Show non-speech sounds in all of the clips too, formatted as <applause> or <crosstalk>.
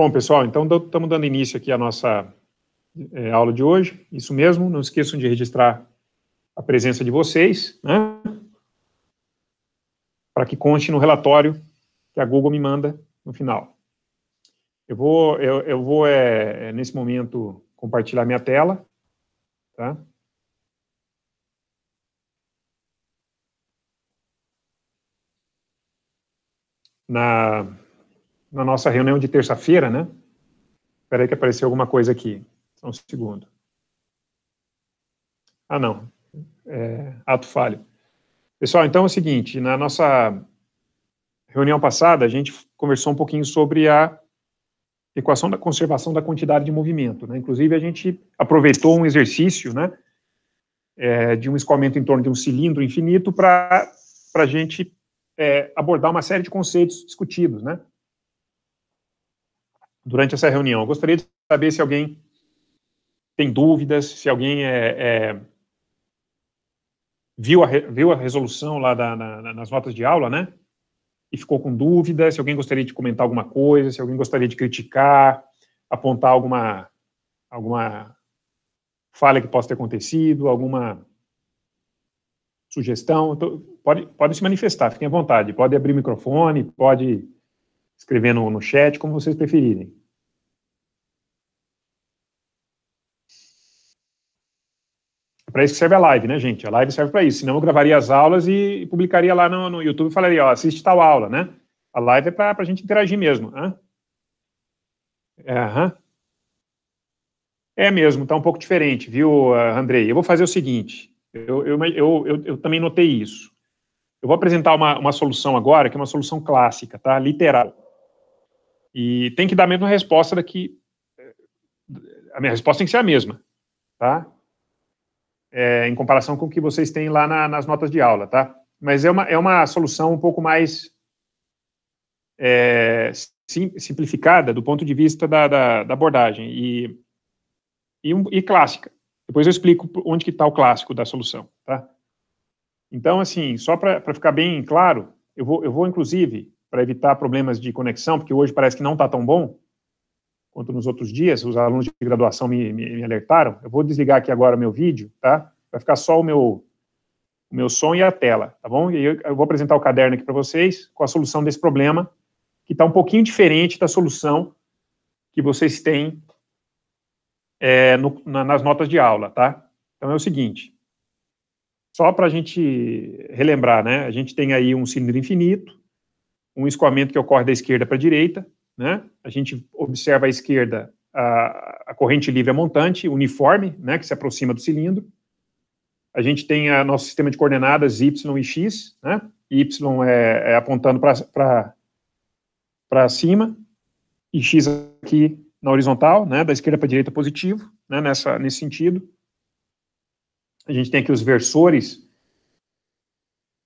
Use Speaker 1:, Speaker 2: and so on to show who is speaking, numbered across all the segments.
Speaker 1: Bom, pessoal, então estamos dando início aqui à nossa é, aula de hoje. Isso mesmo, não esqueçam de registrar a presença de vocês, né? Para que conste no relatório que a Google me manda no final. Eu vou, eu, eu vou é, é nesse momento, compartilhar minha tela, tá? Na, na nossa reunião de terça-feira, né? Espera aí que apareceu alguma coisa aqui. Só um segundo. Ah, não. É, ato falho. Pessoal, então é o seguinte, na nossa reunião passada, a gente conversou um pouquinho sobre a equação da conservação da quantidade de movimento. Né? Inclusive, a gente aproveitou um exercício né, é, de um escoamento em torno de um cilindro infinito para a gente é, abordar uma série de conceitos discutidos. Né? durante essa reunião. Eu gostaria de saber se alguém tem dúvidas, se alguém é, é, viu, a, viu a resolução lá da, na, nas notas de aula, né? E ficou com dúvida, se alguém gostaria de comentar alguma coisa, se alguém gostaria de criticar, apontar alguma, alguma falha que possa ter acontecido, alguma sugestão, então, pode, pode se manifestar, fiquem à vontade, pode abrir o microfone, pode escrever no, chat, como vocês preferirem. É para isso que serve a live, né, gente? A live serve para isso. Senão eu gravaria as aulas e publicaria lá no, no YouTube e falaria, ó, assiste tal aula, né? A live é para a gente interagir mesmo. Né? É, é mesmo, tá um pouco diferente, viu, Andrei? Eu vou fazer o seguinte, eu, eu, eu, eu, também notei isso. Eu vou apresentar uma, uma solução agora, que é uma solução clássica, tá? Literal. E tem que dar a mesma resposta daqui. Eh, a minha resposta tem que ser a mesma, tá? É, em comparação com o que vocês têm lá na, nas notas de aula, tá? Mas é uma, é uma solução um pouco mais é, sim, simplificada do ponto de vista da, da, da abordagem e, e, um, e, clássica. Depois eu explico onde que está o clássico da solução, tá? Então, assim, só para ficar bem claro, eu vou, eu vou inclusive para evitar problemas de conexão, porque hoje parece que não está tão bom quanto nos outros dias, os alunos de graduação me, me, me alertaram. Eu vou desligar aqui agora meu vídeo, tá? Vai ficar só o meu, o meu som e a tela, tá bom? E eu, eu vou apresentar o caderno aqui para vocês com a solução desse problema, que está um pouquinho diferente da solução que vocês têm é, no, na, nas notas de aula, tá? Então é o seguinte, só para a gente relembrar, né? A gente tem aí um cilindro infinito, um escoamento que ocorre da esquerda para a direita, né? A gente observa à esquerda a, a corrente livre a montante, uniforme, né, que se aproxima do cilindro. A gente tem a nosso sistema de coordenadas y e x, né? Y é, é apontando para para cima e x aqui na horizontal, né, da esquerda para a direita positivo, né, nessa nesse sentido. A gente tem aqui os versores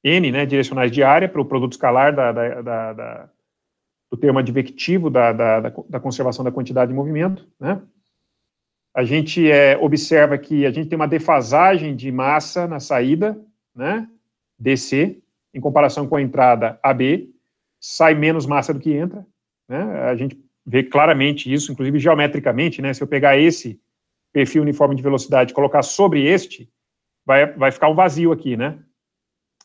Speaker 1: N, né, direcionais de área para o produto escalar da, da, da, do termo advectivo da, conservação da quantidade de movimento, né? A gente é, observa que a gente tem uma defasagem de massa na saída, né, DC, em comparação com a entrada AB, sai menos massa do que entra, né? A gente vê claramente isso, inclusive geometricamente, né? Se eu pegar esse perfil uniforme de velocidade e colocar sobre este, vai, vai ficar um vazio aqui, né?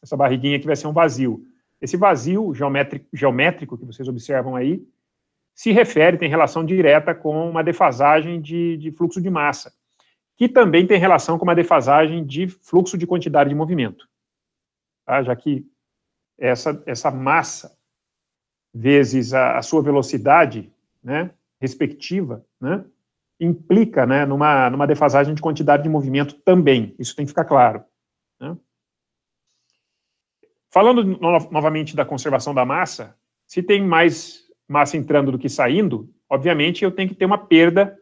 Speaker 1: essa barriguinha que vai ser um vazio. Esse vazio geométrico, geométrico que vocês observam aí se refere, tem relação direta com uma defasagem de, de fluxo de massa, que também tem relação com uma defasagem de fluxo de quantidade de movimento. Tá? Já que essa, essa massa vezes a, a sua velocidade né, respectiva, né, implica né, numa, numa defasagem de quantidade de movimento também. Isso tem que ficar claro. Falando no, novamente da conservação da massa, se tem mais massa entrando do que saindo, obviamente eu tenho que ter uma perda,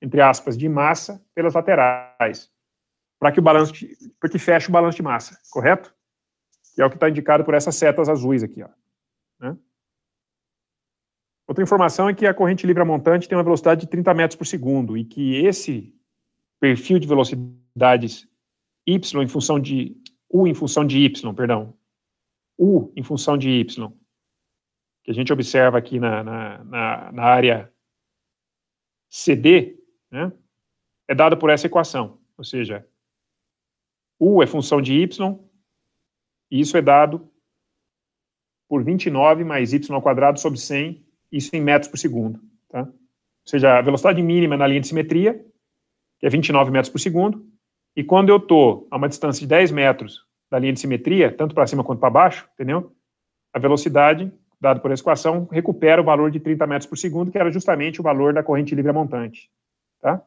Speaker 1: entre aspas, de massa pelas laterais, para que o balanço, para que feche o balanço de massa, correto? Que é o que está indicado por essas setas azuis aqui. Ó, né? Outra informação é que a corrente livre montante tem uma velocidade de 30 metros por segundo e que esse perfil de velocidades y em função de u em função de y, perdão, U em função de Y, que a gente observa aqui na, na, na, na área CD, né, é dada por essa equação. Ou seja, U é função de Y, e isso é dado por 29 mais y ao quadrado sobre 100, isso em metros por segundo. Tá? Ou seja, a velocidade mínima na linha de simetria, que é 29 metros por segundo, e quando eu estou a uma distância de 10 metros da linha de simetria, tanto para cima quanto para baixo, entendeu? A velocidade dado por essa equação recupera o valor de 30 metros por segundo, que era justamente o valor da corrente livre montante. Tá?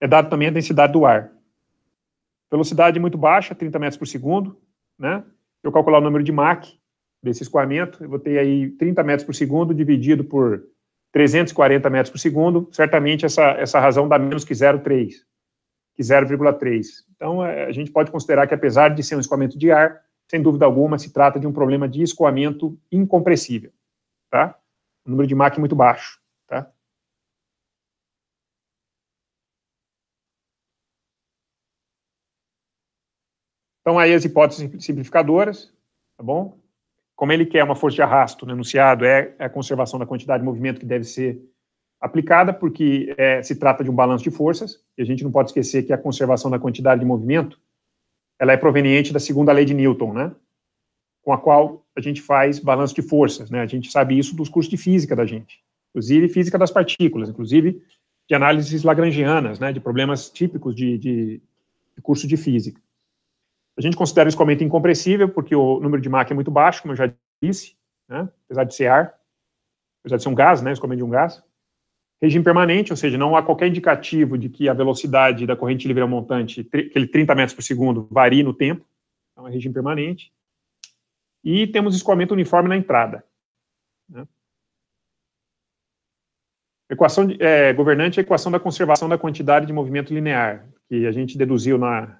Speaker 1: É dado também a densidade do ar. Velocidade muito baixa, 30 metros por segundo. Né? Eu calcular o número de Mach desse escoamento, eu vou ter aí 30 metros por segundo dividido por 340 metros por segundo, certamente essa, essa razão dá menos que 0,3 que 0,3. Então, é, a gente pode considerar que, apesar de ser um escoamento de ar, sem dúvida alguma, se trata de um problema de escoamento incompressível. Tá? O número de Mach é muito baixo. Tá? Então, aí as hipóteses simplificadoras, tá bom? Como ele quer uma força de arrasto no enunciado, é, é a conservação da quantidade de movimento que deve ser aplicada, porque é, se trata de um balanço de forças, e a gente não pode esquecer que a conservação da quantidade de movimento ela é proveniente da segunda lei de Newton, né? com a qual a gente faz balanço de forças. Né? A gente sabe isso dos cursos de física da gente, inclusive física das partículas, inclusive de análises lagrangianas, né? de problemas típicos de, de, de curso de física. A gente considera isso escoamento incompressível, porque o número de Mach é muito baixo, como eu já disse, né? apesar de ser ar, apesar de ser um gás, né? escoamento de um gás regime permanente, ou seja, não há qualquer indicativo de que a velocidade da corrente livre ao montante, aquele 30 metros por segundo, varie no tempo, então é regime permanente. E temos escoamento uniforme na entrada. Né? Equação de, é, governante é a equação da conservação da quantidade de movimento linear, que a gente deduziu na,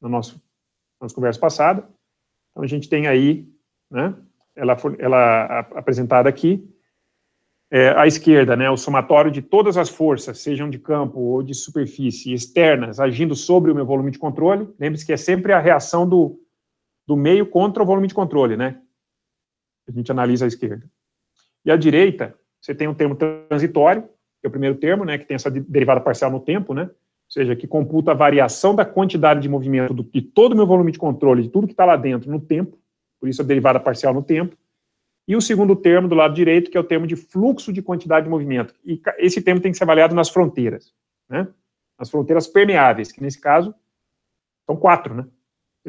Speaker 1: na nosso, nossa conversa passada. Então, a gente tem aí, né, ela, ela apresentada aqui, é, à esquerda, né, o somatório de todas as forças, sejam de campo ou de superfície, externas, agindo sobre o meu volume de controle. Lembre-se que é sempre a reação do, do meio contra o volume de controle, né? A gente analisa à esquerda. E à direita, você tem um termo transitório, que é o primeiro termo, né, que tem essa derivada parcial no tempo, né? Ou seja, que computa a variação da quantidade de movimento do, de todo o meu volume de controle, de tudo que está lá dentro, no tempo. Por isso a derivada parcial no tempo. E o segundo termo do lado direito, que é o termo de fluxo de quantidade de movimento. E esse termo tem que ser avaliado nas fronteiras, né? As fronteiras permeáveis, que nesse caso são quatro, né?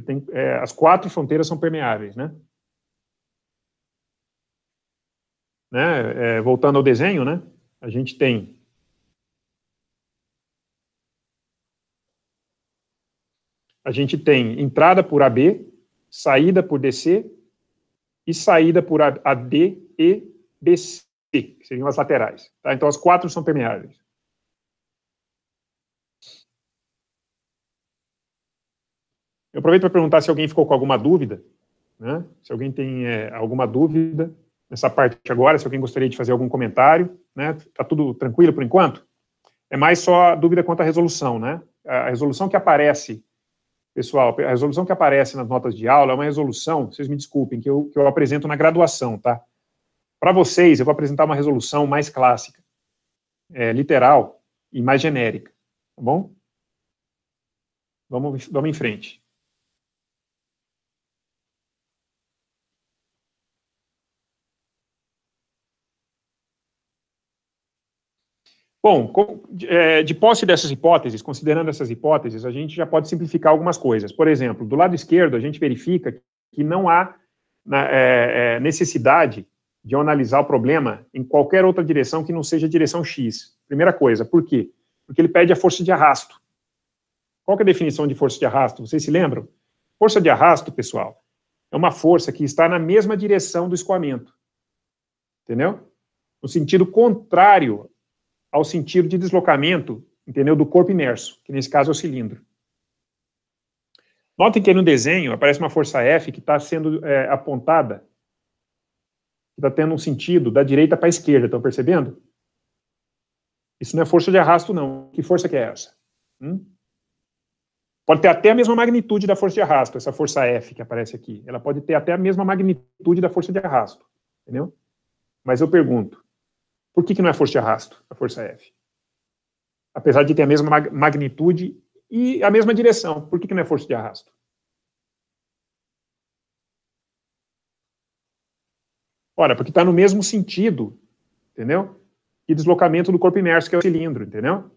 Speaker 1: Tem, é, as quatro fronteiras são permeáveis, né? né? É, voltando ao desenho, né? A gente tem a gente tem entrada por AB, saída por DC e saída por AD e BC, que seriam as laterais. Tá? Então, as quatro são permeáveis. Eu aproveito para perguntar se alguém ficou com alguma dúvida, né? se alguém tem é, alguma dúvida nessa parte agora, se alguém gostaria de fazer algum comentário, né? Tá tudo tranquilo por enquanto? É mais só dúvida quanto à resolução, né? A resolução que aparece pessoal, a resolução que aparece nas notas de aula é uma resolução, vocês me desculpem, que eu, que eu apresento na graduação, tá? Para vocês, eu vou apresentar uma resolução mais clássica, é, literal e mais genérica, tá bom? Vamos, vamos em frente. Bom, é, de posse dessas hipóteses, considerando essas hipóteses, a gente já pode simplificar algumas coisas. Por exemplo, do lado esquerdo, a gente verifica que não há é, é, necessidade de analisar o problema em qualquer outra direção que não seja a direção X. Primeira coisa, por quê? Porque ele pede a força de arrasto. Qual é a definição de força de arrasto? Vocês se lembram? Força de arrasto, pessoal, é uma força que está na mesma direção do escoamento. Entendeu? No sentido contrário ao sentido de deslocamento, entendeu, do corpo imerso, que nesse caso é o cilindro. Notem que aí no desenho aparece uma força F que está sendo é, apontada, que está tendo um sentido da direita para a esquerda, estão percebendo? Isso não é força de arrasto, não. Que força que é essa? Hum? Pode ter até a mesma magnitude da força de arrasto, essa força F que aparece aqui. Ela pode ter até a mesma magnitude da força de arrasto, entendeu? Mas eu pergunto, por que, que não é força de arrasto, a força F? Apesar de ter a mesma magnitude e a mesma direção, por que, que não é força de arrasto? Ora, porque está no mesmo sentido, entendeu? E deslocamento do corpo imerso, que é o cilindro, entendeu?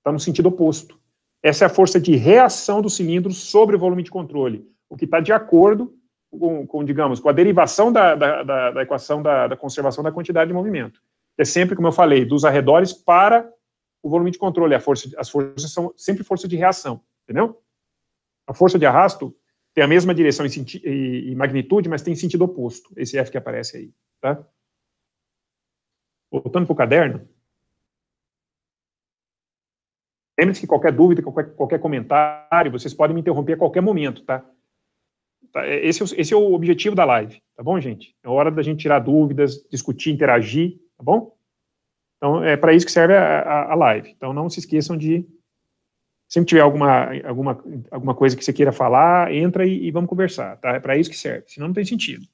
Speaker 1: Está no sentido oposto. Essa é a força de reação do cilindro sobre o volume de controle, o que está de acordo com, com digamos, com a derivação da, da, da, da equação da, conservação da quantidade de movimento. É sempre, como eu falei, dos arredores para o volume de controle. A força, as forças são sempre força de reação, entendeu? A força de arrasto tem a mesma direção e, senti, e, e magnitude, mas tem sentido oposto, esse F que aparece aí, tá? Voltando para o caderno, Lembre-se que qualquer dúvida, qualquer, qualquer comentário, vocês podem me interromper a qualquer momento, tá? É, esse, é esse é o objetivo da live, tá bom, gente? É hora da gente tirar dúvidas, discutir, interagir, tá bom? Então, é para isso que serve a, a, a, live. Então, não se esqueçam de. Sempre tiver alguma, alguma, alguma coisa que você queira falar, entra e, e vamos conversar, tá? É para isso que serve, senão não tem sentido.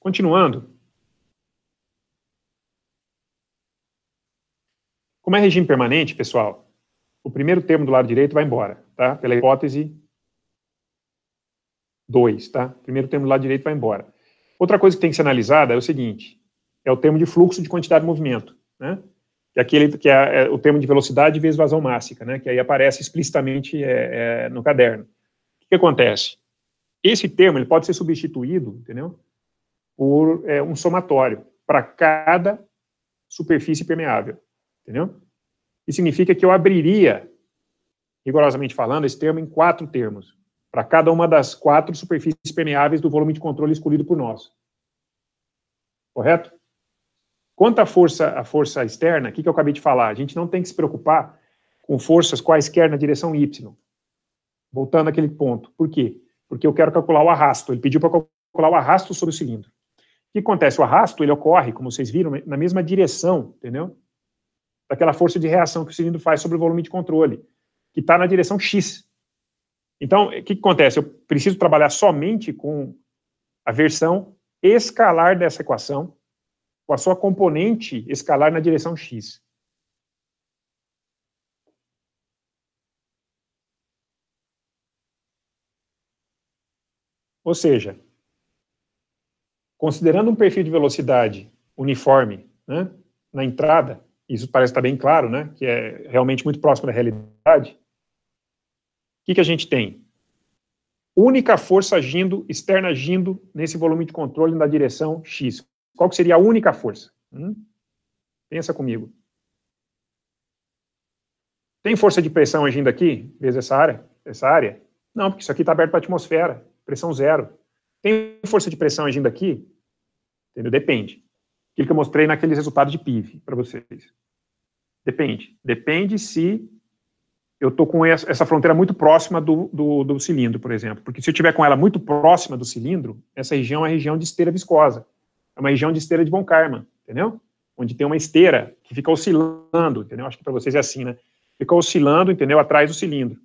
Speaker 1: Continuando. Como é regime permanente, pessoal, o primeiro termo do lado direito vai embora, tá? Pela hipótese 2, tá? O primeiro termo do lado direito vai embora. Outra coisa que tem que ser analisada é o seguinte, é o termo de fluxo de quantidade de movimento, né? Que, é aquele, que é, é o termo de velocidade vezes vazão mássica, né? Que aí aparece explicitamente é, é no caderno. O que, acontece? Esse termo ele pode ser substituído, entendeu? Por é, um somatório para cada superfície permeável, entendeu? e significa que eu abriria, rigorosamente falando, esse termo em quatro termos, para cada uma das quatro superfícies permeáveis do volume de controle escolhido por nós. Correto? Quanto à força, à força externa, o que, que eu acabei de falar? A gente não tem que se preocupar com forças quaisquer na direção y. Voltando àquele ponto. Por quê? Porque eu quero calcular o arrasto. Ele pediu para calcular o arrasto sobre o cilindro. O que acontece? O arrasto ele ocorre, como vocês viram, na mesma direção, entendeu? daquela força de reação que o cilindro faz sobre o volume de controle, que está na direção X. Então, o que, que, acontece? Eu preciso trabalhar somente com a versão escalar dessa equação, com a sua componente escalar na direção X. Ou seja, considerando um perfil de velocidade uniforme né, na entrada, isso parece estar bem claro, né, que é realmente muito próximo da realidade, o que, que a gente tem? Única força agindo, externa agindo nesse volume de controle na direção X. Qual seria a única força? Hum? Pensa comigo. Tem força de pressão agindo aqui, vezes essa área? Essa área? Não, porque isso aqui está aberto para a atmosfera, pressão zero. Tem força de pressão agindo aqui? Entendeu? Depende que eu mostrei naqueles resultados de PIV para vocês. Depende. Depende se eu estou com essa fronteira muito próxima do, do, do, cilindro, por exemplo. Porque se eu tiver com ela muito próxima do cilindro, essa região é a região de esteira viscosa. É uma região de esteira de von Karman, entendeu? Onde tem uma esteira que fica oscilando, entendeu? Acho que para vocês é assim, né? Fica oscilando, entendeu? Atrás do cilindro.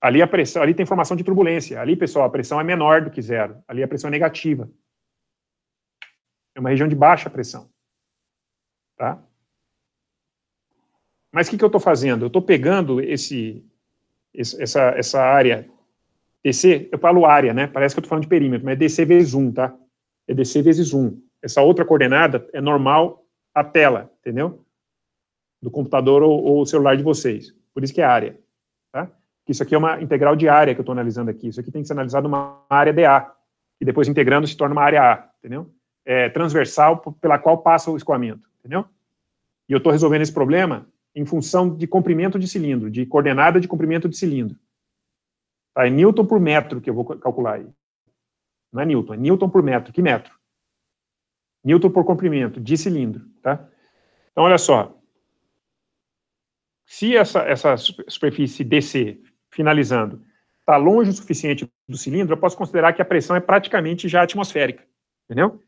Speaker 1: Ali a pressão, ali tem formação de turbulência. Ali, pessoal, a pressão é menor do que zero. Ali a pressão é negativa. É uma região de baixa pressão. Tá? Mas o que, que eu estou fazendo? Eu estou pegando esse, esse, essa, essa área DC, eu falo área, né? Parece que eu estou falando de perímetro, mas é DC vezes 1, tá? É DC vezes 1. Essa outra coordenada é normal à tela, entendeu? Do computador ou, ou celular de vocês. Por isso que é área, tá? Isso aqui é uma integral de área que eu estou analisando aqui. Isso aqui tem que ser analisado uma área DA, e depois integrando se torna uma área A, entendeu? é, transversal pela qual passa o escoamento, entendeu? E eu estou resolvendo esse problema em função de comprimento de cilindro, de coordenada de comprimento de cilindro. Tá? É newton por metro que eu vou calcular aí. Não é newton, é newton por metro. Que metro? Newton por comprimento de cilindro, tá? Então, olha só. Se essa, essa superfície DC, finalizando, está longe o suficiente do cilindro, eu posso considerar que a pressão é praticamente já atmosférica, entendeu?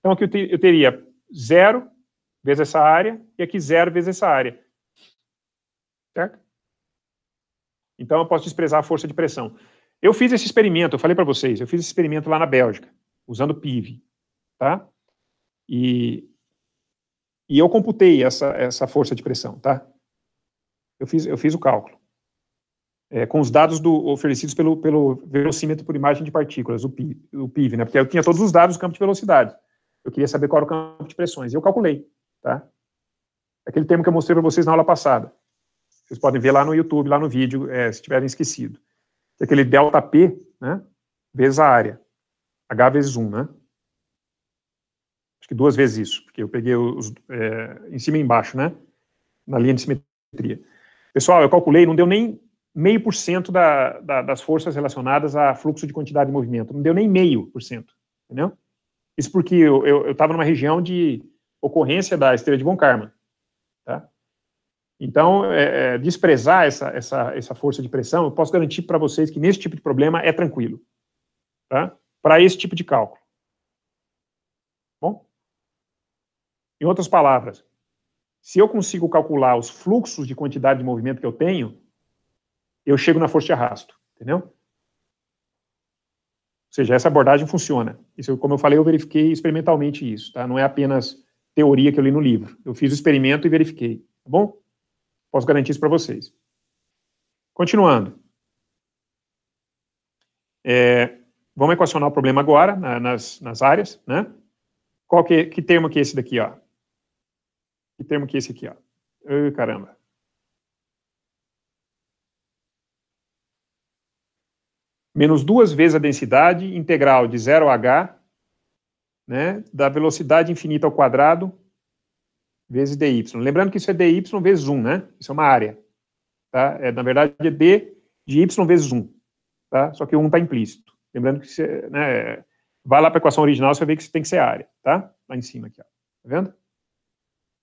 Speaker 1: Então, aqui eu, te, eu teria zero vezes essa área, e aqui zero vezes essa área. Certo? Então, eu posso desprezar a força de pressão. Eu fiz esse experimento, eu falei para vocês, eu fiz esse experimento lá na Bélgica, usando PIV, tá? E, e eu computei essa, essa força de pressão, tá? Eu fiz, eu fiz o cálculo. É, com os dados do, oferecidos pelo, pelo velocímetro por imagem de partículas, o PIV, o PIV, né? Porque eu tinha todos os dados do campo de velocidade. Eu queria saber qual era o campo de pressões. E eu calculei, tá? Aquele termo que eu mostrei para vocês na aula passada. Vocês podem ver lá no YouTube, lá no vídeo, é, se tiverem esquecido. É aquele delta P, né? Vezes a área. H vezes 1, né? Acho que duas vezes isso, porque eu peguei os, é, em cima e embaixo, né? Na linha de simetria. Pessoal, eu calculei, não deu nem meio por cento das forças relacionadas a fluxo de quantidade de movimento. Não deu nem meio por cento, entendeu? Isso porque eu estava numa região de ocorrência da estrela de Von Karman. Tá? Então, é, é, desprezar essa, essa, essa força de pressão, eu posso garantir para vocês que nesse tipo de problema é tranquilo. Tá? Para esse tipo de cálculo. Bom? Em outras palavras, se eu consigo calcular os fluxos de quantidade de movimento que eu tenho, eu chego na força de arrasto, entendeu? seja, essa abordagem funciona. Isso, como eu falei, eu verifiquei experimentalmente isso, tá? Não é apenas teoria que eu li no livro. Eu fiz o experimento e verifiquei, tá bom? Posso garantir isso para vocês. Continuando. É, vamos equacionar o problema agora, na, nas, nas áreas, né? Qual que, é, que termo que é esse daqui, ó? Que termo que é esse aqui, ó? caramba. menos duas vezes a densidade integral de zero h né, da velocidade infinita ao quadrado, vezes dy. Lembrando que isso é dy vezes 1, né? Isso é uma área. Tá? É, na verdade, é d de y vezes 1. Tá? Só que o 1 está implícito. Lembrando que você, né, vai lá para a equação original, você vê que isso tem que ser área. Tá? Lá em cima aqui. Está vendo?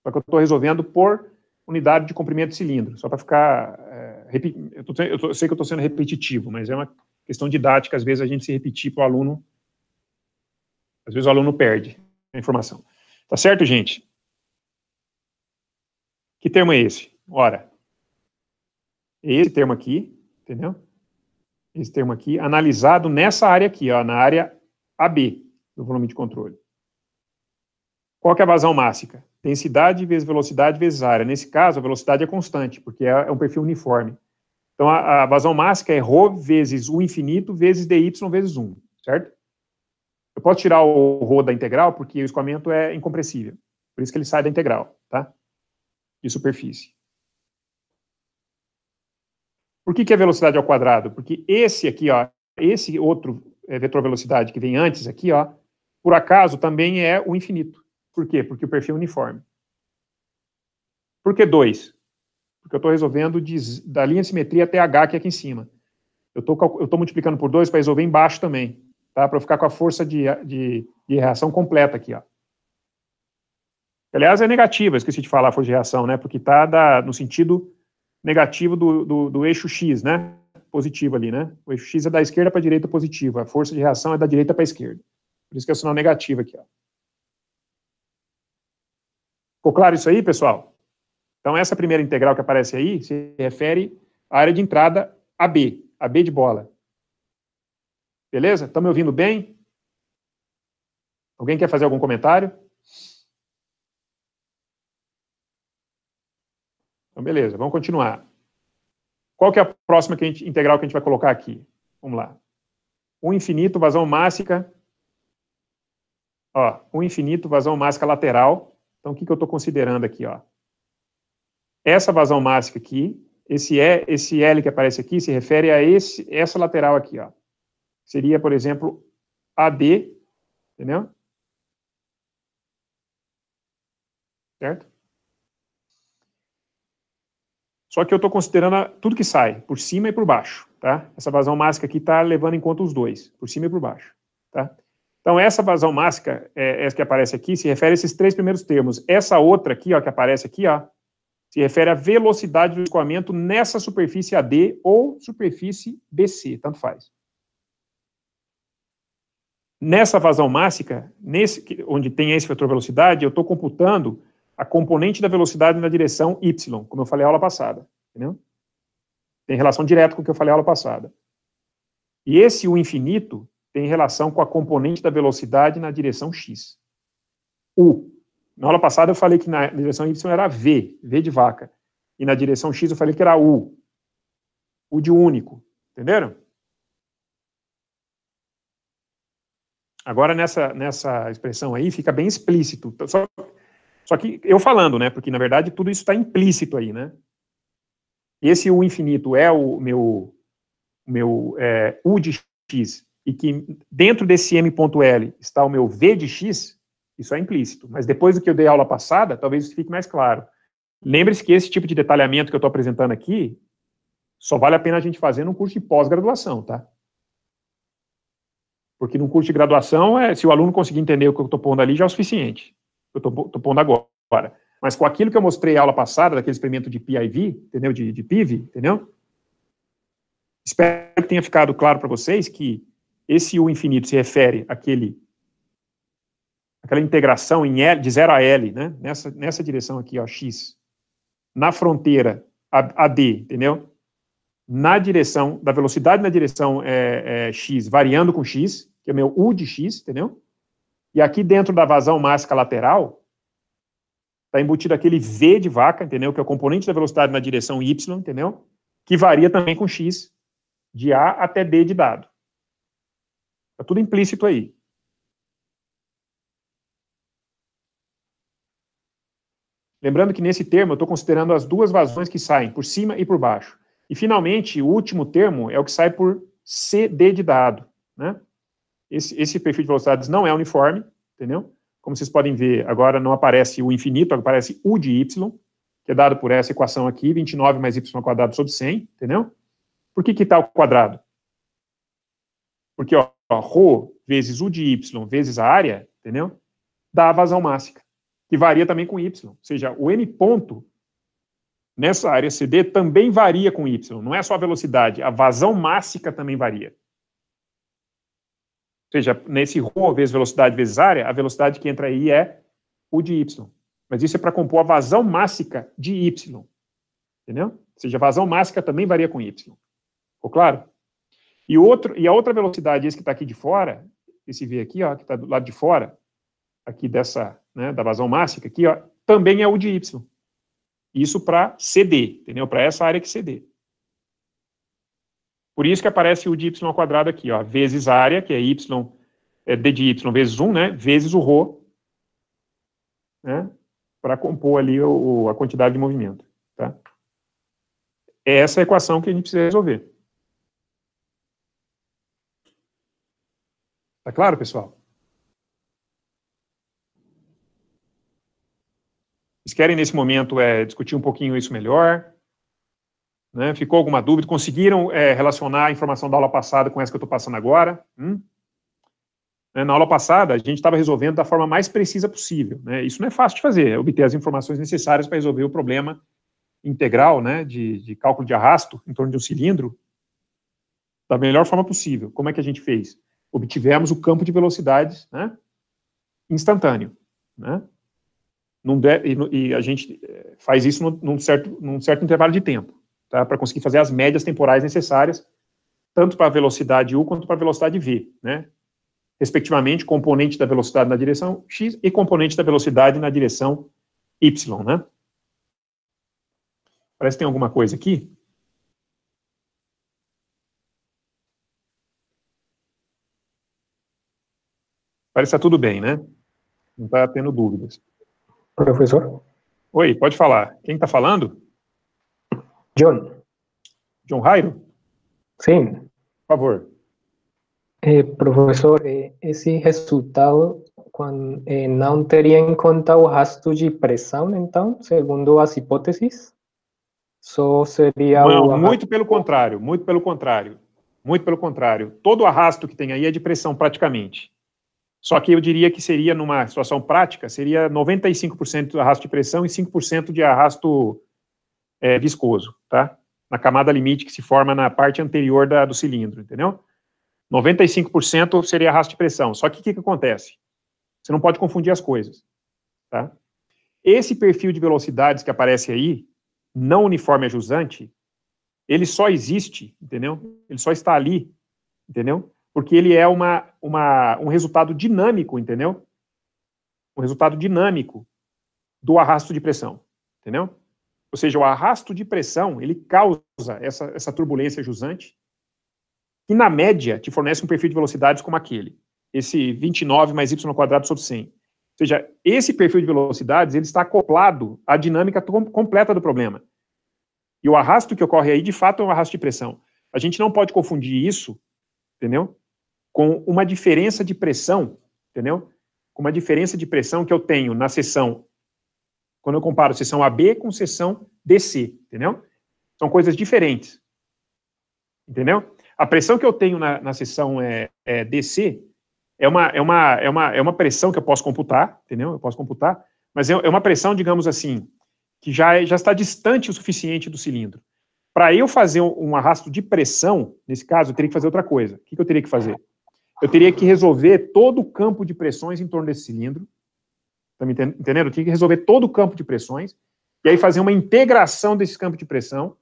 Speaker 1: Só que eu estou resolvendo por unidade de comprimento de cilindro, só para ficar... É, eu, tô, eu, tô, eu sei que eu estou sendo repetitivo, mas é uma questão didática, às vezes a gente se repetir para o aluno, às vezes o aluno perde a informação. Tá certo, gente? Que termo é esse? Ora, é esse termo aqui, entendeu? Esse termo aqui, analisado nessa área aqui, ó, na área AB do volume de controle. Qual que é a vazão mássica? Densidade vezes velocidade vezes área. Nesse caso, a velocidade é constante, porque é, é um perfil uniforme. Então, a, a vazão mássica é ρ vezes o infinito vezes dy vezes 1, certo? Eu posso tirar o ρ da integral, porque o escoamento é incompressível. Por isso que ele sai da integral, tá? De superfície. Por que, que é velocidade ao quadrado? Porque esse aqui, ó, esse outro é, vetor velocidade que vem antes aqui, ó, por acaso também é o infinito. Por quê? Porque o perfil é uniforme. Por que 2? porque eu estou resolvendo de, da linha de simetria até H, que é aqui em cima. Eu estou multiplicando por 2 para resolver embaixo também, tá? para eu ficar com a força de, de, de reação completa aqui. Ó. Aliás, é negativa, esqueci de falar a força de reação, né? porque está no sentido negativo do, do, do, eixo X, né? positivo ali. Né? O eixo X é da esquerda para a direita positivo, a força de reação é da direita para a esquerda. Por isso que é o sinal negativo aqui. Ó. Ficou claro isso aí, pessoal? Então, essa primeira integral que aparece aí se refere à área de entrada AB, AB de bola. Beleza? Estão me ouvindo bem? Alguém quer fazer algum comentário? Então, beleza, vamos continuar. Qual que é a próxima que a gente, integral que a gente vai colocar aqui? Vamos lá. O infinito, vazão mássica. Ó, o infinito, vazão mássica lateral. Então, o que, que eu estou considerando aqui? Ó? essa vazão mássica aqui, esse, e, esse L que aparece aqui se refere a esse, essa lateral aqui, ó. Seria, por exemplo, AD, entendeu? Certo? Só que eu estou considerando tudo que sai, por cima e por baixo, tá? Essa vazão máscara aqui está levando em conta os dois, por cima e por baixo, tá? Então, essa vazão máscara, é, essa que aparece aqui, se refere a esses três primeiros termos. Essa outra aqui, ó, que aparece aqui, ó, se refere à velocidade do escoamento nessa superfície AD ou superfície BC, tanto faz. Nessa vazão mássica, nesse, onde tem esse vetor velocidade, eu estou computando a componente da velocidade na direção y, como eu falei na aula passada. Entendeu? Tem relação direta com o que eu falei na aula passada. E esse U infinito tem relação com a componente da velocidade na direção x. U na aula passada eu falei que na direção Y era V, V de vaca. E na direção X eu falei que era U, U de único. Entenderam? Agora nessa, nessa expressão aí fica bem explícito. Só, só que eu falando, né? Porque na verdade tudo isso está implícito aí, né? Esse U infinito é o meu, meu é, U de X e que dentro desse M.L está o meu V de X, isso é implícito. Mas depois do que eu dei aula passada, talvez isso fique mais claro. Lembre-se que esse tipo de detalhamento que eu estou apresentando aqui só vale a pena a gente fazer num curso de pós-graduação, tá? Porque num curso de graduação, é, se o aluno conseguir entender o que eu estou pondo ali, já é o suficiente. Eu estou pondo agora. Mas com aquilo que eu mostrei a aula passada, daquele experimento de PIV, entendeu? De, de PIV, entendeu? Espero que tenha ficado claro para vocês que esse U infinito se refere àquele aquela integração em L, de 0 a L, né? nessa, nessa direção aqui, ó, X, na fronteira AD, entendeu? Na direção, da velocidade na direção é, é, X, variando com X, que é meu U de X, entendeu? E aqui dentro da vazão máscara lateral, está embutido aquele V de vaca, entendeu? Que é o componente da velocidade na direção Y, entendeu? Que varia também com X, de A até D de dado. Está tudo implícito aí. Lembrando que nesse termo eu estou considerando as duas vazões que saem, por cima e por baixo. E, finalmente, o último termo é o que sai por CD de dado. Né? Esse, esse perfil de velocidades não é uniforme, entendeu? Como vocês podem ver, agora não aparece o infinito, aparece U de Y, que é dado por essa equação aqui, 29 mais y quadrado sobre 100, entendeu? Por que que tá o quadrado? Porque, ó, ρ vezes U de y vezes a área, entendeu? Dá a vazão mássica que varia também com Y. Ou seja, o M ponto nessa área CD também varia com Y. Não é só a velocidade, a vazão mássica também varia. Ou seja, nesse rho vezes velocidade vezes área, a velocidade que entra aí é o de Y. Mas isso é para compor a vazão mássica de Y. Entendeu? Ou seja, a vazão mássica também varia com Y. Ficou claro? E, outro, e a outra velocidade, esse que está aqui de fora, esse V aqui, ó, que está do lado de fora, aqui dessa né, da vazão mássica aqui, ó, também é U de Y. Isso para CD, entendeu? Para essa área que CD. Por isso que aparece U de Y ao quadrado aqui, ó, vezes área, que é Y, é D de Y vezes 1, né, vezes o Rho, né, para compor ali o, a quantidade de movimento, tá? É essa a equação que a gente precisa resolver. Tá claro, pessoal? Vocês querem, nesse momento, é, discutir um pouquinho isso melhor? Né? Ficou alguma dúvida? Conseguiram é, relacionar a informação da aula passada com essa que eu estou passando agora? Hum? Né? Na aula passada, a gente estava resolvendo da forma mais precisa possível. Né? Isso não é fácil de fazer, é obter as informações necessárias para resolver o problema integral né? de, de cálculo de arrasto em torno de um cilindro da melhor forma possível. Como é que a gente fez? Obtivemos o campo de velocidades né? instantâneo. Né? não deve, e, e, a gente eh, faz isso num, certo, num certo intervalo de tempo, tá? para conseguir fazer as médias temporais necessárias, tanto para a velocidade u quanto para a velocidade v, né? respectivamente, componente da velocidade na direção x e componente da velocidade na direção y. Né? Parece que tem alguma coisa aqui. Parece que está tudo bem, né? Não está tendo dúvidas. Professor? Oi, pode falar. Quem está falando? John. John Rairo? Sim. Por favor. É, professor, é, esse resultado quando, é, não teria em conta o rastro de pressão, então, segundo as hipóteses? Só seria não, o muito pelo contrário, muito pelo contrário. Muito pelo contrário. Todo o arrasto que tem aí é de pressão praticamente. Só que eu diria que seria, numa situação prática, seria 95% de arrasto de pressão e 5% de arrasto é, viscoso, tá? Na camada limite que se forma na parte anterior da, do cilindro, entendeu? 95% seria arrasto de pressão. Só que o que, que acontece? Você não pode confundir as coisas, tá? Esse perfil de velocidades que aparece aí, não uniforme a jusante, ele só existe, entendeu? Ele só está ali, entendeu? porque ele é uma, uma, um resultado dinâmico, entendeu? Um resultado dinâmico do arrasto de pressão, entendeu? Ou seja, o arrasto de pressão, ele causa essa, essa turbulência jusante, que na média te fornece um perfil de velocidades como aquele, esse 29 mais y quadrado sobre 100. Ou seja, esse perfil de velocidades, ele está acoplado à dinâmica completa do problema. E o arrasto que ocorre aí, de fato, é um arrasto de pressão. A gente não pode confundir isso, entendeu? com uma diferença de pressão, entendeu? Com uma diferença de pressão que eu tenho na seção, quando eu comparo seção AB com seção DC, entendeu? São coisas diferentes, entendeu? A pressão que eu tenho na, na seção é, é DC é uma, é, uma, é, uma, é uma pressão que eu posso computar, entendeu? Eu posso computar, mas é, é uma pressão, digamos assim, que já, é, já está distante o suficiente do cilindro. Para eu fazer um, arrasto de pressão, nesse caso, eu teria que fazer outra coisa. O que eu teria que fazer? eu teria que resolver todo o campo de pressões em torno desse cilindro. Tá me entendendo? Eu tinha que resolver todo o campo de pressões e aí fazer uma integração desse campo de pressão,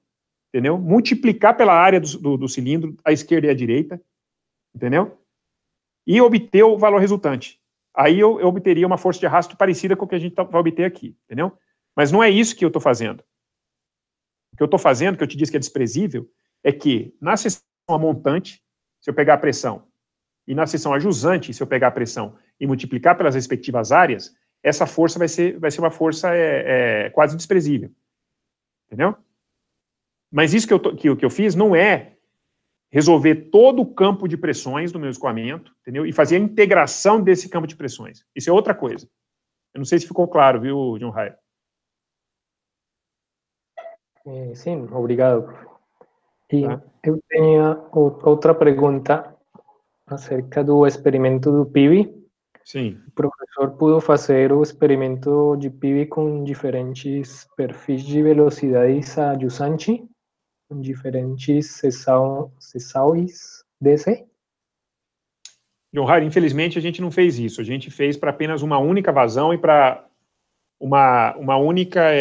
Speaker 1: entendeu? Multiplicar pela área do, do, do cilindro, à esquerda e à direita, entendeu? E obter o valor resultante. Aí eu, eu obteria uma força de arrasto parecida com o que a gente tá, vai obter aqui, entendeu? Mas não é isso que eu estou fazendo. O que eu estou fazendo, que eu te disse que é desprezível, é que na seção montante, se eu pegar a pressão e na seção ajusante, se eu pegar a pressão e multiplicar pelas respectivas áreas, essa força vai ser, vai ser uma força é, é, quase desprezível. Entendeu? Mas isso que eu, que, que eu fiz não é resolver todo o campo de pressões do meu escoamento, entendeu? E fazer a integração desse campo de pressões. Isso é outra coisa. Eu não sei se ficou claro, viu, John Raia? Eh, sim, obrigado. E tá. eu tenho outra pergunta acerca do experimento do PIB. Sim. O professor pudo fazer o experimento de PIB com diferentes perfis de velocidades a Yusanchi, com diferentes sessões DC. Johar, infelizmente a gente não fez isso. A gente fez para apenas uma única vazão e para uma, uma única, é,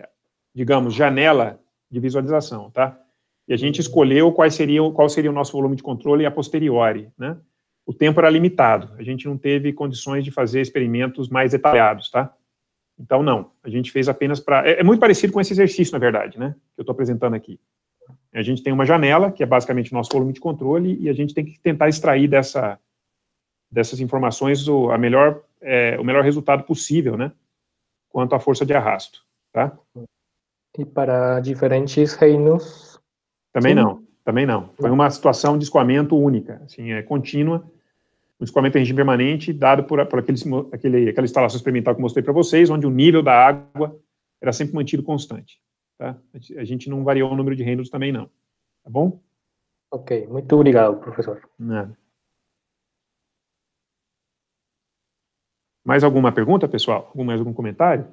Speaker 1: é, digamos, janela de visualização, tá? e a gente escolheu qual seria qual seria o nosso volume de controle a posteriori, né? O tempo era limitado, a gente não teve condições de fazer experimentos mais detalhados, tá? Então, não, a gente fez apenas para... É, é, muito parecido com esse exercício, na verdade, né, que eu estou apresentando aqui. A gente tem uma janela, que é basicamente o nosso volume de controle, e a gente tem que tentar extrair dessa, dessas informações o, a melhor, é, o melhor resultado possível, né, quanto à força de arrasto, tá? E para diferentes reinos, também Sim. não, também não. Foi uma situação de escoamento única, assim, é contínua, um escoamento em regime permanente dado por, por aquele, aquele, aquela instalação experimental que eu mostrei para vocês, onde o nível da água era sempre mantido constante. Tá? A gente não variou o número de rendas também não, tá bom? Ok, muito obrigado, professor. Nada. Mais alguma pergunta, pessoal? Algum, mais algum comentário?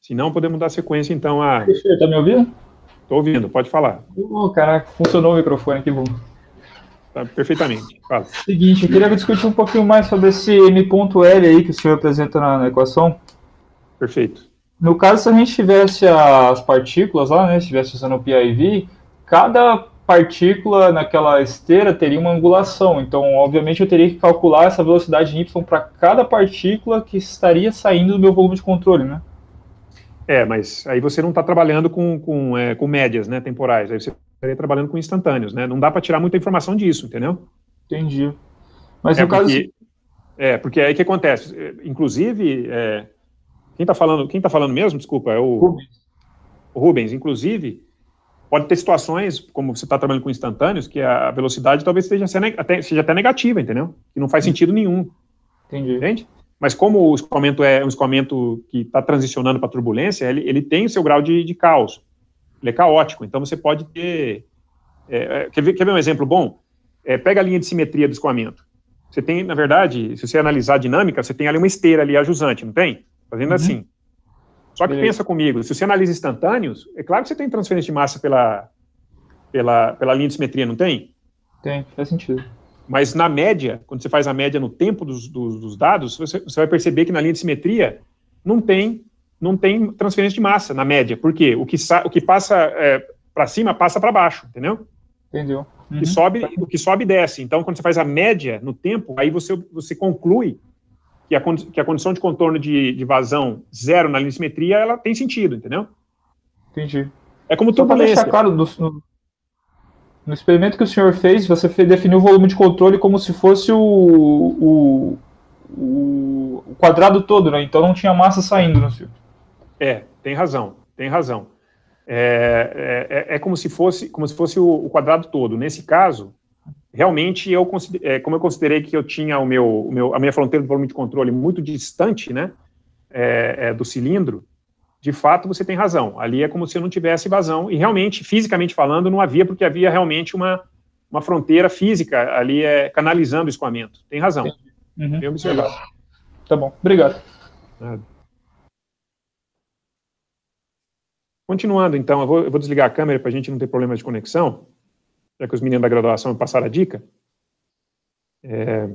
Speaker 1: Se não, podemos dar sequência, então, a... Você está me ouvindo? Estou ouvindo, pode falar. Oh, caraca, funcionou o microfone, que bom. Tá, perfeitamente. Fala. Seguinte, eu queria discutir um pouquinho mais sobre esse M.L aí que o senhor apresenta na, na, equação. Perfeito. No caso, se a gente tivesse as partículas lá, né, estivesse usando o PIV, cada partícula naquela esteira teria uma angulação. Então, obviamente, eu teria que calcular essa velocidade y para cada partícula que estaria saindo do meu volume de controle, né? É, mas aí você não está trabalhando com, com, é, com médias né, temporais, aí você estaria trabalhando com instantâneos, né? Não dá para tirar muita informação disso, entendeu? Entendi. Mas é no porque, caso. É, porque aí que acontece. É, inclusive, é, quem está falando, quem tá falando mesmo, desculpa, é o Rubens. o Rubens. Inclusive, pode ter situações, como você está trabalhando com instantâneos, que a velocidade talvez seja, até, seja até negativa, entendeu? Que não faz sentido nenhum. Entendi. Entende? Mas como o escoamento é um escoamento que está transicionando para turbulência, ele, ele tem o seu grau de, de caos. Ele é caótico. Então você pode ter. É, é, quer, ver, quer ver um exemplo bom? É, pega a linha de simetria do escoamento. Você tem, na verdade, se você analisar a dinâmica, você tem ali uma esteira ali, a jusante, não tem? Fazendo uhum. assim. Só que Beleza. pensa comigo, se você analisa instantâneos, é claro que você tem transferência de massa pela, pela, pela linha de simetria, não tem? Tem, faz sentido. Mas na média, quando você faz a média no tempo dos, dos, dos dados, você, você, vai perceber que na linha de simetria não tem, não tem transferência de massa na média. Por quê? O que, o que passa é, para cima passa para baixo, entendeu? Entendeu. Uhum. sobe, o que sobe desce. Então, quando você faz a média no tempo, aí você, você conclui que a, que a condição de contorno de, de vazão zero na linha de simetria, ela tem sentido, entendeu? Entendi. É como turbulência. Só para deixar claro, no experimento que o senhor fez, você definiu o volume de controle como se fosse o, o, o, quadrado todo, né? Então não tinha massa saindo, não né, senhor? É, tem razão, tem razão. É, é, é, é como se fosse, como se fosse o, o quadrado todo. Nesse caso, realmente eu é, como eu considerei que eu tinha o meu, o meu, a minha fronteira do volume de controle muito distante, né, é, é, do cilindro, de fato você tem razão. Ali é como se não tivesse vazão, e realmente, fisicamente falando, não havia, porque havia realmente uma, uma fronteira física ali é, canalizando o escoamento. Tem razão. Uhum. Bem observado. Tá bom, obrigado. Continuando, então, eu vou, eu vou desligar a câmera para a gente não ter problema de conexão, já que os meninos da graduação passaram a dica. É,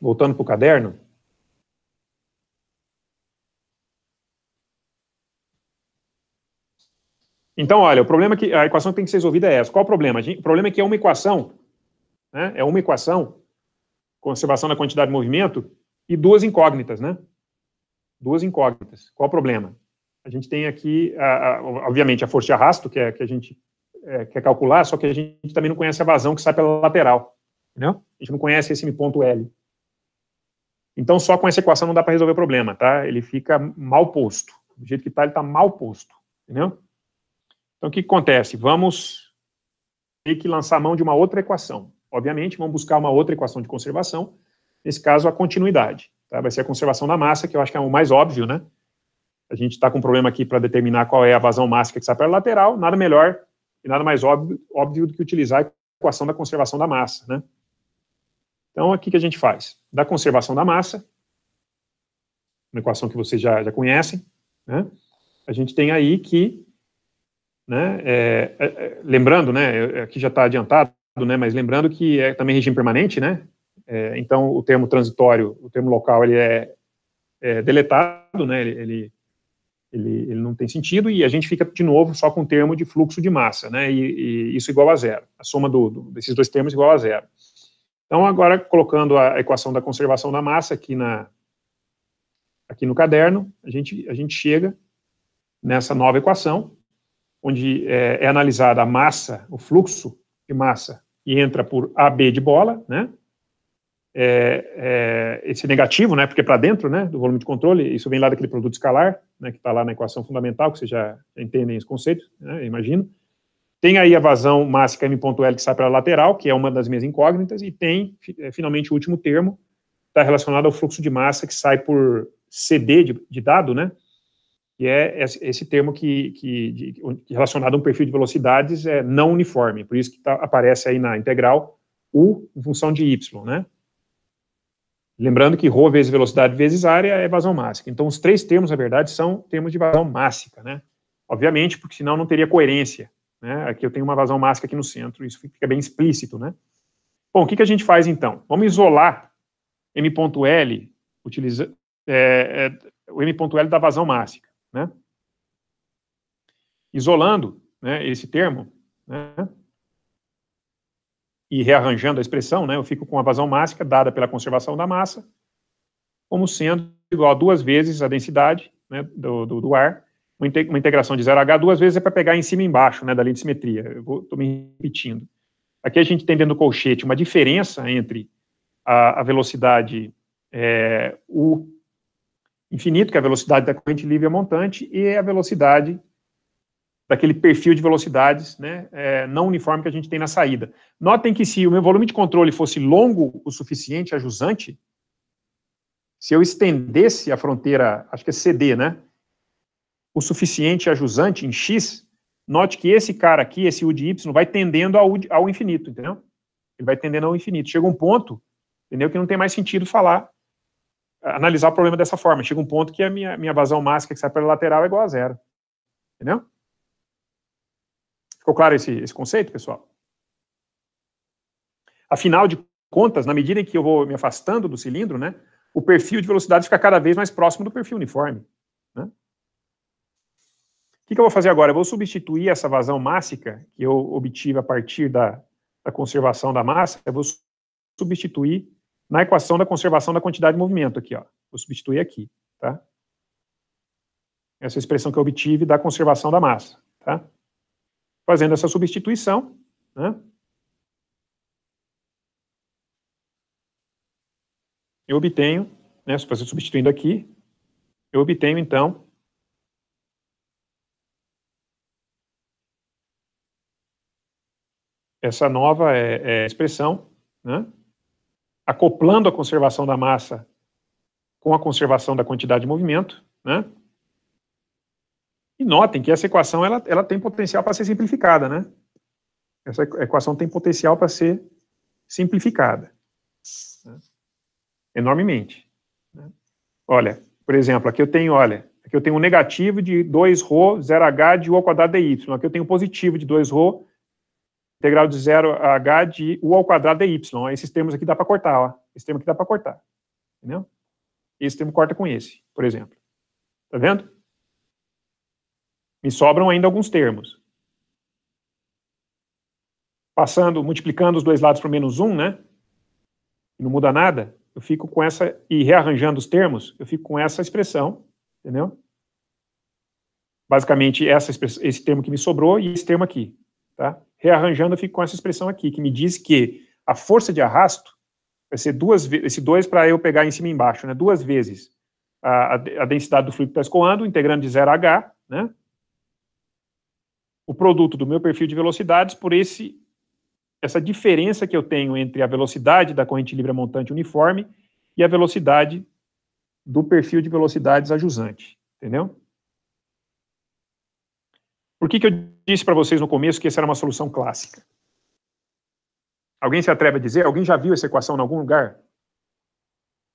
Speaker 1: voltando para o caderno. Então, olha, o problema que a equação que tem que ser resolvida é essa. Qual o problema? O problema é que é uma equação, né? É uma equação, conservação da quantidade de movimento, e duas incógnitas, né? Duas incógnitas. Qual o problema? A gente tem aqui, a, a, obviamente, a força de arrasto, que, é, que a gente é, quer calcular, só que a gente também não conhece a vazão que sai pela lateral, entendeu? A gente não conhece esse ponto L. Então, só com essa equação não dá para resolver o problema, tá? Ele fica mal posto. Do jeito que está, ele está mal posto, entendeu? Então, o que acontece? Vamos ter que lançar mão de uma outra equação. Obviamente, vamos buscar uma outra equação de conservação, nesse caso, a continuidade. Tá? Vai ser a conservação da massa, que eu acho que é o mais óbvio, né? A gente está com um problema aqui para determinar qual é a vazão máxima que sai para a lateral, nada melhor e nada mais óbvio, óbvio do que utilizar a equação da conservação da massa, né? Então, aqui que a gente faz? Da conservação da massa, uma equação que vocês já, já conhecem, né? a gente tem aí que né? É, é, é, lembrando, né, aqui já está adiantado, né, mas lembrando que é também regime permanente, né? É, então o termo transitório, o termo local, ele é, é, deletado, né? Ele, ele, ele, ele, não tem sentido e a gente fica de novo só com o termo de fluxo de massa, né? E, e isso igual a zero, a soma do, do, desses dois termos é igual a zero. Então agora colocando a equação da conservação da massa aqui na aqui no caderno, a gente a gente chega nessa nova equação onde é, é analisada a massa, o fluxo de massa, e entra por AB de bola, né? É, é, esse negativo, né, porque é para dentro né, do volume de controle, isso vem lá daquele produto escalar, né, que está lá na equação fundamental, que vocês já entendem esse conceitos, né, imagino. Tem aí a vazão mássica M.L que sai para a lateral, que é uma das minhas incógnitas, e tem, é, finalmente, o último termo, está relacionado ao fluxo de massa que sai por CD de, de dado, né, que é esse termo que, que de, é relacionado a um perfil de velocidades é não uniforme, por isso que tá, aparece aí na integral U em função de Y, né? Lembrando que ρ vezes velocidade vezes área é vazão mássica. Então, os três termos, na verdade, são termos de vazão mássica, né? Obviamente, porque senão não teria coerência, né? Aqui eu tenho uma vazão mássica aqui no centro, isso fica bem explícito, né? Bom, o que, que a gente faz, então? Vamos isolar M.L, utiliza, é, é, o M.L da vazão mássica né? Isolando né, esse termo né, e rearranjando a expressão, né, eu fico com a vazão mássica dada pela conservação da massa como sendo igual a duas vezes a densidade né, do, do, do ar uma, integração de 0H duas vezes é para pegar em cima e embaixo, né, da linha de simetria. estou me repetindo. Aqui a gente tem dentro do colchete uma diferença entre a, a velocidade é, U infinito, que é a velocidade da corrente livre a montante, e é a velocidade daquele perfil de velocidades né, é, não uniforme que a gente tem na saída. Notem que se o meu volume de controle fosse longo o suficiente, a jusante, se eu estendesse a fronteira, acho que é CD, né, o suficiente a jusante em X, note que esse cara aqui, esse U de Y, vai tendendo ao, ao infinito, entendeu? Ele vai tendendo ao infinito. Chega um ponto, entendeu, que não tem mais sentido falar analisar o problema dessa forma. Chega um ponto que a minha, minha vazão máxima que sai pela lateral é igual a zero. Entendeu? Ficou claro esse, esse conceito, pessoal? Afinal de contas, na medida em que eu vou me afastando do cilindro, né, o perfil de velocidade fica cada vez mais próximo do perfil uniforme. Né? O que, que, eu vou fazer agora? Eu vou substituir essa vazão mássica que eu obtive a partir da, da conservação da massa, eu vou substituir na equação da conservação da quantidade de movimento aqui, ó. Vou substituir aqui, tá? Essa é expressão que eu obtive da conservação da massa, tá? Fazendo essa substituição, né? Eu obtenho, né, se substituindo aqui, eu obtenho então essa nova é, é, expressão, né? acoplando a conservação da massa com a conservação da quantidade de movimento, né? E notem que essa equação ela, ela tem potencial para ser simplificada, né? Essa equação tem potencial para ser simplificada né? enormemente. Né? Olha, por exemplo, aqui eu tenho, olha, aqui eu tenho um negativo de 2 ρ, 0h de u ao quadrado dy. Aqui eu tenho um positivo de 2 ρ, integral de zero a h de u ao quadrado é y. Esses termos aqui dá para cortar, ó. Esse termo aqui dá para cortar, entendeu? Esse termo corta com esse, por exemplo. Tá vendo? Me sobram ainda alguns termos. Passando, multiplicando os dois lados por menos 1, né? E não muda nada. Eu fico com essa, e rearranjando os termos, eu fico com essa expressão, entendeu? Basicamente, essa, esse termo que me sobrou e esse termo aqui, tá? rearranjando, eu fico com essa expressão aqui, que me diz que a força de arrasto vai ser duas vezes, esse 2 para eu pegar em cima e embaixo, né, duas vezes a, a, a densidade do fluido que está escoando, integrando de 0 a h, né, o produto do meu perfil de velocidades por esse essa diferença que eu tenho entre a velocidade da corrente livre montante uniforme e a velocidade do perfil de velocidades ajusante, entendeu? Por que, que eu disse para vocês no começo que essa era uma solução clássica? Alguém se atreve a dizer? Alguém já viu essa equação em algum lugar?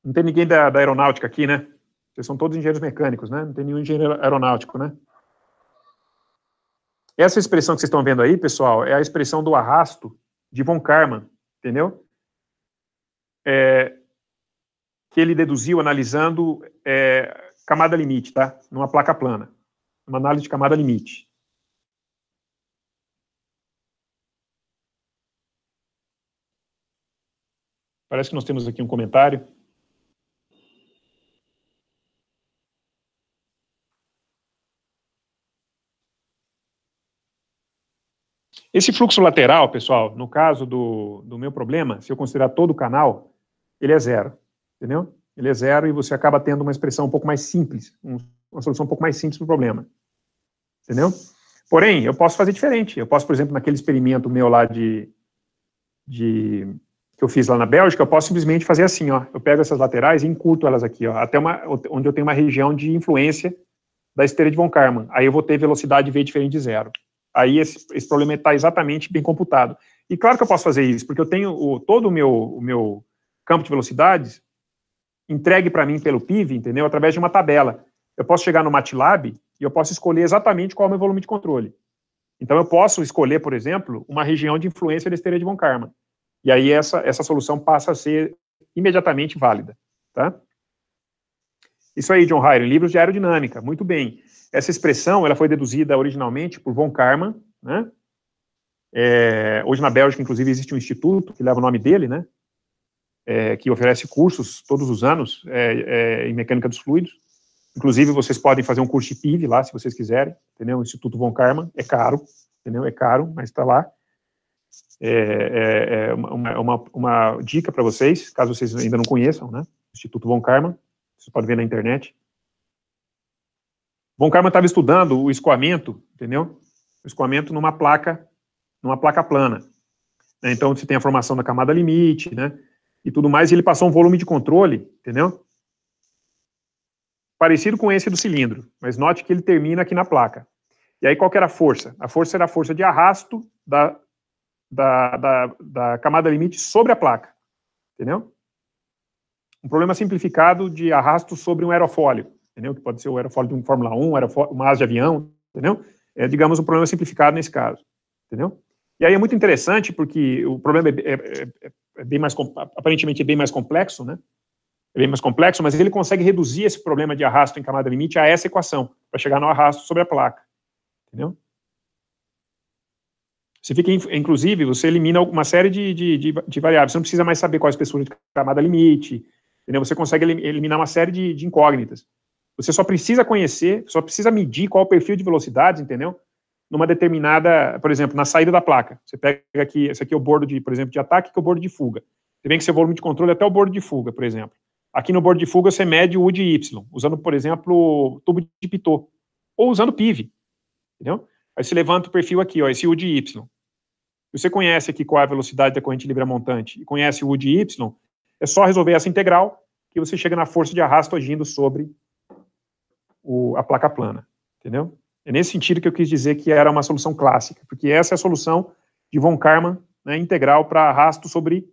Speaker 1: Não tem ninguém da, da aeronáutica aqui, né? Vocês são todos engenheiros mecânicos, né? Não tem nenhum engenheiro aeronáutico, né? Essa expressão que vocês estão vendo aí, pessoal, é a expressão do arrasto de von Karman, entendeu? É, que ele deduziu analisando é, camada limite, tá? Numa placa plana, uma análise de camada limite. Parece que nós temos aqui um comentário. Esse fluxo lateral, pessoal, no caso do, do meu problema, se eu considerar todo o canal, ele é zero, entendeu? Ele é zero e você acaba tendo uma expressão um pouco mais simples, um, uma solução um pouco mais simples para o problema, entendeu? Porém, eu posso fazer diferente. Eu posso, por exemplo, naquele experimento meu lá de, de que eu fiz lá na Bélgica, eu posso simplesmente fazer assim, ó. Eu pego essas laterais e encurto elas aqui, ó, até uma, onde eu tenho uma região de influência da esteira de Von Karman. Aí eu vou ter velocidade V diferente de zero. Aí esse, esse problema está exatamente bem computado. E claro que eu posso fazer isso, porque eu tenho o, todo o meu, o meu campo de velocidades entregue para mim pelo PIV, entendeu? Através de uma tabela. Eu posso chegar no MATLAB e eu posso escolher exatamente qual é o meu volume de controle. Então eu posso escolher, por exemplo, uma região de influência da esteira de Von Karman. E aí essa, essa solução passa a ser imediatamente válida, tá? Isso aí, John Hyren, livros de aerodinâmica, muito bem. Essa expressão, ela foi deduzida originalmente por von Karman, né? É, hoje na Bélgica, inclusive, existe um instituto que leva o nome dele, né? É, que oferece cursos todos os anos é, é em mecânica dos fluidos. Inclusive, vocês podem fazer um curso de PIV lá, se vocês quiserem, entendeu? O Instituto Von Karman, é caro, entendeu? É caro, mas está lá. É, é, é uma, uma, uma, dica para vocês, caso vocês ainda não conheçam, né? Instituto Von Karman, vocês podem ver na internet. Von Karman estava estudando o escoamento, entendeu? O escoamento numa placa, numa placa plana. Né? Então, você tem a formação da camada limite, né? E tudo mais, e ele passou um volume de controle, entendeu? Parecido com esse do cilindro, mas note que ele termina aqui na placa. E aí, qual que era a força? A força era a força de arrasto da da, da, da camada limite sobre a placa. Entendeu? Um problema simplificado de arrasto sobre um aerofólio, entendeu? Que pode ser o aerofólio de um Fórmula 1, aerofólio, uma asa de avião, entendeu? É, digamos, um problema simplificado nesse caso, entendeu? E aí é muito interessante porque o problema é, é, é, é bem mais, aparentemente é bem mais complexo, né? É bem mais complexo, mas ele consegue reduzir esse problema de arrasto em camada limite a essa equação, para chegar no arrasto sobre a placa, entendeu? Você fica, inclusive, você elimina uma série de, de, de, de variáveis. Você não precisa mais saber qual a espessura de camada limite. Entendeu? Você consegue eliminar uma série de, de incógnitas. Você só precisa conhecer, só precisa medir qual é o perfil de velocidades, entendeu? Numa determinada, por exemplo, na saída da placa. Você pega aqui, esse aqui é o bordo de, por exemplo, de ataque, que é o bordo de fuga. Você vem com seu volume de controle é até o bordo de fuga, por exemplo. Aqui no bordo de fuga você mede o U de Y, usando, por exemplo, tubo de Pitot, ou usando PIV, entendeu? Aí você levanta o perfil aqui, ó, esse U de Y você conhece aqui qual é a velocidade da corrente livre a montante e conhece o U de Y, é só resolver essa integral que você chega na força de arrasto agindo sobre o, a placa plana. Entendeu? É nesse sentido que eu quis dizer que era uma solução clássica, porque essa é a solução de von Karman né, integral para arrasto sobre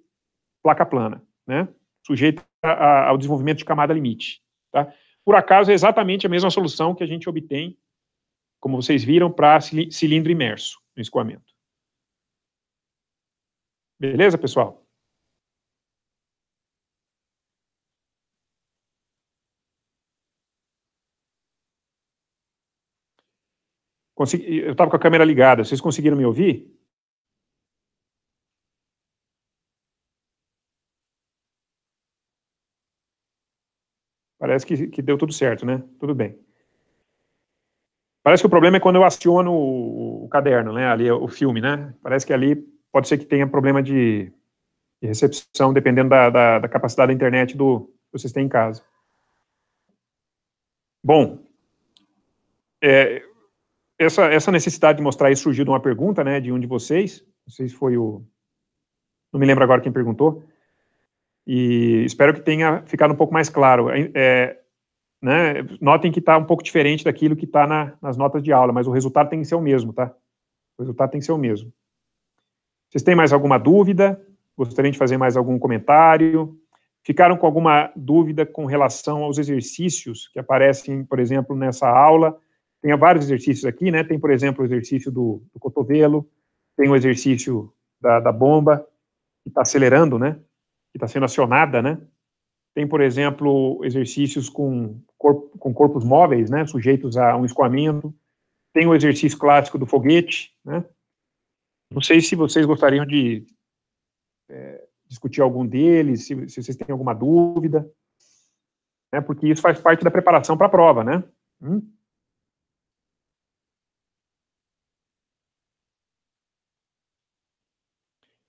Speaker 1: placa plana, né, sujeita ao desenvolvimento de camada limite. Tá? Por acaso, é exatamente a mesma solução que a gente obtém, como vocês viram, para cilindro imerso no escoamento. Beleza, pessoal? Consegui... Eu estava com a câmera ligada. Vocês conseguiram me ouvir? Parece que, que deu tudo certo, né? Tudo bem. Parece que o problema é quando eu aciono o, o caderno, né? Ali, é o filme, né? Parece que ali pode ser que tenha problema de, de recepção, dependendo da, da, da, capacidade da internet do que vocês têm em casa. Bom, é, essa, essa necessidade de mostrar isso surgiu de uma pergunta, né, de um de vocês, não sei se foi o, não me lembro agora quem perguntou, e espero que tenha ficado um pouco mais claro. É, né, notem que está um pouco diferente daquilo que está na, nas notas de aula, mas o resultado tem que ser o mesmo, tá? O resultado tem que ser o mesmo. Vocês têm mais alguma dúvida? Gostariam de fazer mais algum comentário? Ficaram com alguma dúvida com relação aos exercícios que aparecem, por exemplo, nessa aula? Tem vários exercícios aqui, né? Tem, por exemplo, o exercício do, do cotovelo, tem o exercício da, da bomba, que está acelerando, né? Que está sendo acionada, né? Tem, por exemplo, exercícios com, com corpos móveis, né? Sujeitos a um escoamento. Tem o exercício clássico do foguete, né? Não sei se vocês gostariam de é, discutir algum deles, se, se, vocês têm alguma dúvida, né, porque isso faz parte da preparação para a prova, né? Hum?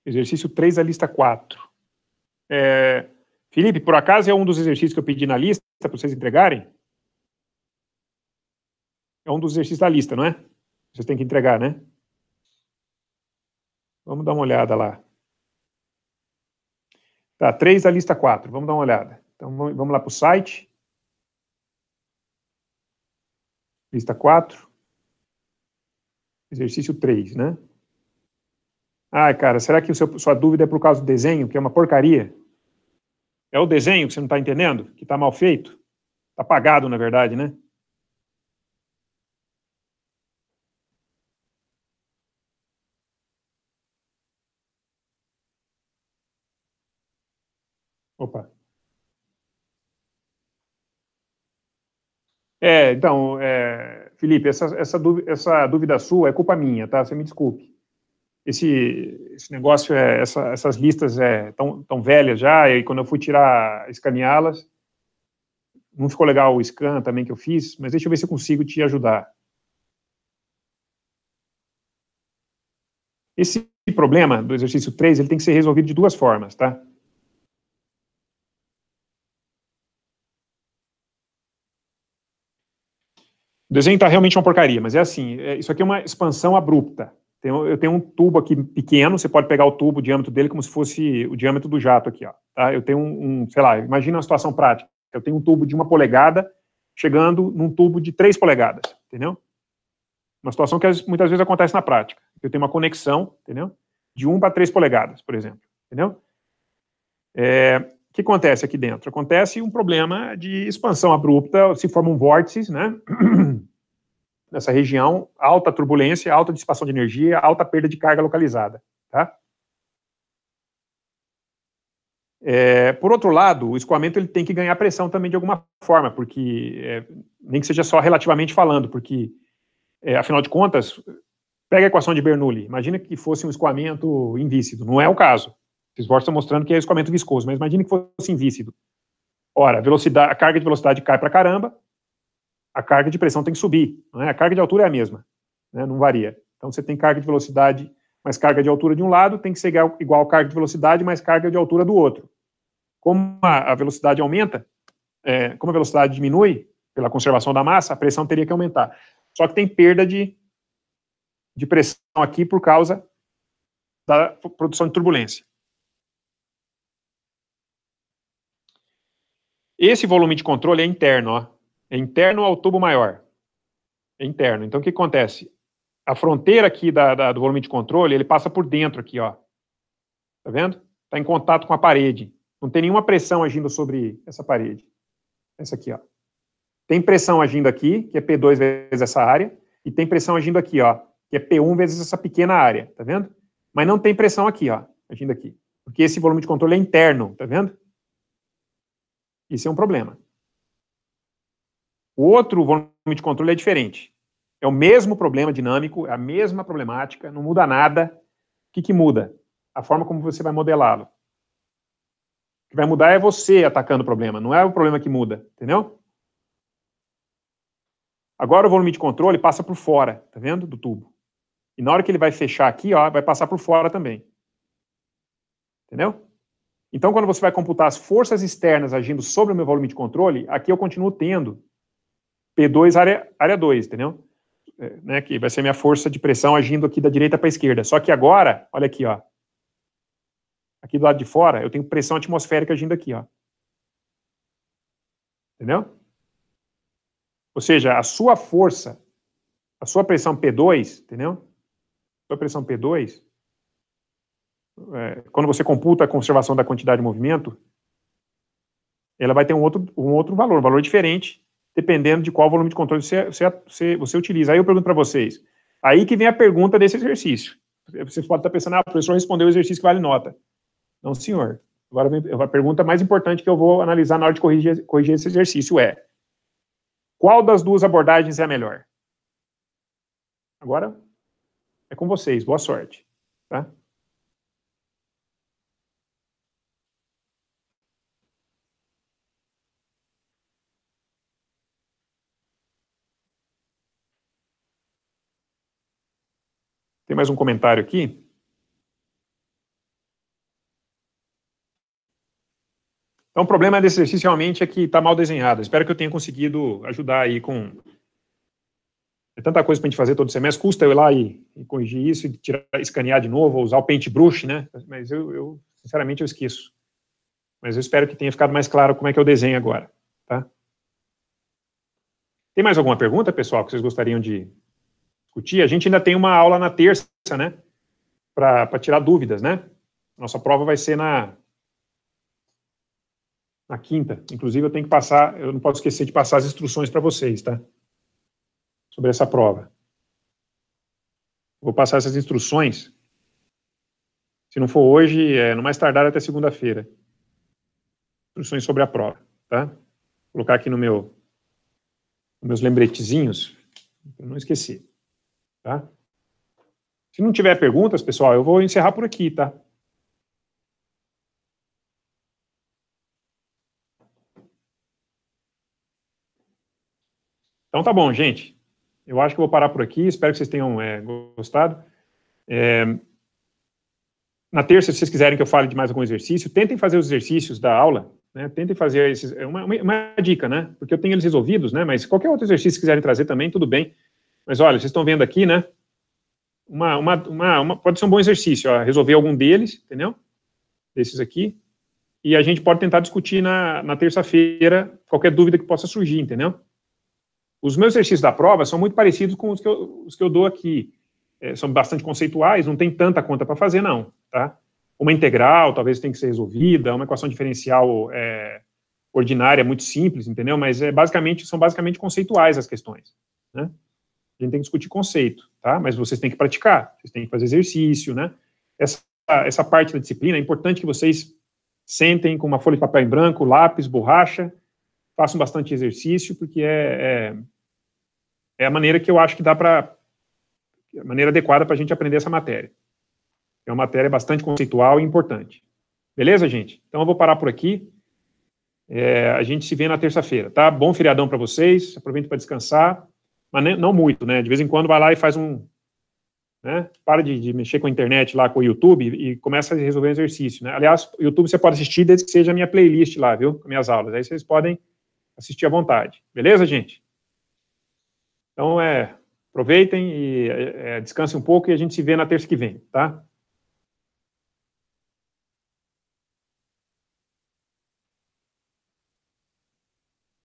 Speaker 1: Exercício 3 da lista 4. É, Felipe, por acaso é um dos exercícios que eu pedi na lista para vocês entregarem? É um dos exercícios da lista, não é? Vocês têm que entregar, né? Vamos dar uma olhada lá. Tá, 3 da lista 4, vamos dar uma olhada. Então vamos lá para o site. Lista 4. Exercício 3, né? Ah, cara, será que seu, sua dúvida é por causa do desenho, que é uma porcaria? É o desenho que você não está entendendo? Que está mal feito? Está apagado, na verdade, né? Opa. É, então, é, Felipe, essa, essa, dúvida, essa dúvida sua é culpa minha, tá? Você me desculpe. Esse, esse negócio, é, essa, essas listas é tão, tão velhas já, e quando eu fui tirar, escaneá-las, não ficou legal o scan também que eu fiz, mas deixa eu ver se eu consigo te ajudar. Esse problema do exercício 3, ele tem que ser resolvido de duas formas, tá? O desenho está realmente uma porcaria, mas é assim, é, isso aqui é uma expansão abrupta. Tem, eu tenho um tubo aqui pequeno, você pode pegar o tubo, o diâmetro dele, como se fosse o diâmetro do jato aqui. Ó, tá? Eu tenho um, um, sei lá, imagina uma situação prática. Eu tenho um tubo de uma polegada chegando num tubo de três polegadas, entendeu? Uma situação que muitas vezes acontece na prática. Eu tenho uma conexão, entendeu? De 1 para 3 polegadas, por exemplo, entendeu? É, o que acontece aqui dentro? Acontece um problema de expansão abrupta, se formam vórtices, né? <clears throat> Nessa região, alta turbulência, alta dissipação de energia, alta perda de carga localizada, tá? É, por outro lado, o escoamento ele tem que ganhar pressão também de alguma forma, porque é, nem que seja só relativamente falando, porque é, afinal de contas, pega a equação de Bernoulli. Imagina que fosse um escoamento invícido, não é o caso. Esses bordes estão mostrando que é escoamento viscoso, mas imagine que fosse invícido. Ora, velocidade, a carga de velocidade cai para caramba, a carga de pressão tem que subir. Né? A carga de altura é a mesma, né? não varia. Então você tem carga de velocidade mais carga de altura de um lado, tem que ser igual carga de velocidade mais carga de altura do outro. Como a velocidade aumenta, é, como a velocidade diminui pela conservação da massa, a pressão teria que aumentar. Só que tem perda de, de pressão aqui por causa da produção de turbulência. Esse volume de controle é interno, ó. É interno ao tubo maior. É interno. Então, o que acontece? A fronteira aqui da, da, do volume de controle, ele passa por dentro aqui, ó. Tá vendo? Tá em contato com a parede. Não tem nenhuma pressão agindo sobre essa parede. Essa aqui, ó. Tem pressão agindo aqui, que é P2 vezes essa área, e tem pressão agindo aqui, ó, que é P1 vezes essa pequena área, tá vendo? Mas não tem pressão aqui, ó, agindo aqui. Porque esse volume de controle é interno, tá vendo? Isso é um problema. O outro volume de controle é diferente. É o mesmo problema dinâmico, é a mesma problemática, não muda nada. O que, que muda? A forma como você vai modelá-lo. O que vai mudar é você atacando o problema, não é o problema que muda, entendeu? Agora o volume de controle passa por fora, tá vendo? Do tubo. E na hora que ele vai fechar aqui, ó, vai passar por fora também. Entendeu? Então, quando você vai computar as forças externas agindo sobre o meu volume de controle, aqui eu continuo tendo P2 área, área 2, entendeu? É, né, que vai ser minha força de pressão agindo aqui da direita para a esquerda. Só que agora, olha aqui, ó. Aqui do lado de fora, eu tenho pressão atmosférica agindo aqui, ó. Entendeu? Ou seja, a sua força, a sua pressão P2, entendeu? A sua pressão P2 é, quando você computa a conservação da quantidade de movimento, ela vai ter um outro, um outro valor, um valor diferente, dependendo de qual volume de controle você, você, você utiliza. Aí eu pergunto para vocês, aí que vem a pergunta desse exercício. Você pode estar pensando, ah, o professor respondeu o exercício que vale nota. Não, senhor. Agora, a pergunta mais importante que eu vou analisar na hora de corrigir, corrigir esse exercício é, qual das duas abordagens é a melhor? Agora, é com vocês. Boa sorte. Tá? Tem mais um comentário aqui. Então, o problema desse exercício realmente é que está mal desenhado. Espero que eu tenha conseguido ajudar aí com. É tanta coisa para a gente fazer todo semestre. Custa eu ir lá e, e corrigir isso, e tirar, escanear de novo, ou usar o paintbrush, né? Mas eu, eu, sinceramente, eu esqueço. Mas eu espero que tenha ficado mais claro como é que eu desenho agora, tá? Tem mais alguma pergunta, pessoal, que vocês gostariam de discutir. A gente ainda tem uma aula na terça, né? Para tirar dúvidas, né? Nossa prova vai ser na, na quinta. Inclusive, eu tenho que passar, eu não posso esquecer de passar as instruções para vocês, tá? Sobre essa prova. Vou passar essas instruções. Se não for hoje, é, no mais tardar até segunda-feira. Instruções sobre a prova, tá? Vou colocar aqui no meu, nos meus lembretezinhos. Eu não esqueci. Tá? Se não tiver perguntas, pessoal, eu vou encerrar por aqui, tá? Então tá bom, gente. Eu acho que vou parar por aqui. Espero que vocês tenham é, gostado. É, na terça, se vocês quiserem que eu fale de mais algum exercício, tentem fazer os exercícios da aula. Né? Tentem fazer esses. É uma, uma, uma dica, né? Porque eu tenho eles resolvidos, né? Mas qualquer outro exercício que quiserem trazer também, tudo bem. Mas olha, vocês estão vendo aqui, né? Uma, uma, uma, uma, pode ser um bom exercício, ó, resolver algum deles, entendeu? Desses aqui. E a gente pode tentar discutir na, na terça-feira qualquer dúvida que possa surgir, entendeu? Os meus exercícios da prova são muito parecidos com os que eu, os que eu dou aqui. É, são bastante conceituais, não tem tanta conta para fazer, não, tá? Uma integral, talvez tenha que ser resolvida, uma equação diferencial é, ordinária, muito simples, entendeu? Mas é, basicamente, são basicamente conceituais as questões, né? A gente tem que discutir conceito, tá? Mas vocês têm que praticar, vocês têm que fazer exercício, né? Essa, essa parte da disciplina é importante que vocês sentem com uma folha de papel em branco, lápis, borracha, façam bastante exercício, porque é, é, é a maneira que eu acho que dá para. a maneira adequada para a gente aprender essa matéria. É uma matéria bastante conceitual e importante. Beleza, gente? Então eu vou parar por aqui. É, a gente se vê na terça-feira, tá? Bom feriadão para vocês. Aproveito para descansar mas não muito, né? De vez em quando vai lá e faz um. Né? Para de, de, mexer com a internet lá, com o YouTube, e começa a resolver um exercício, né? Aliás, o YouTube você pode assistir desde que seja a minha playlist lá, viu? Com minhas aulas. Aí vocês podem assistir à vontade. Beleza, gente? Então, é, aproveitem e é, é descansem um pouco e a gente se vê na terça que vem, tá?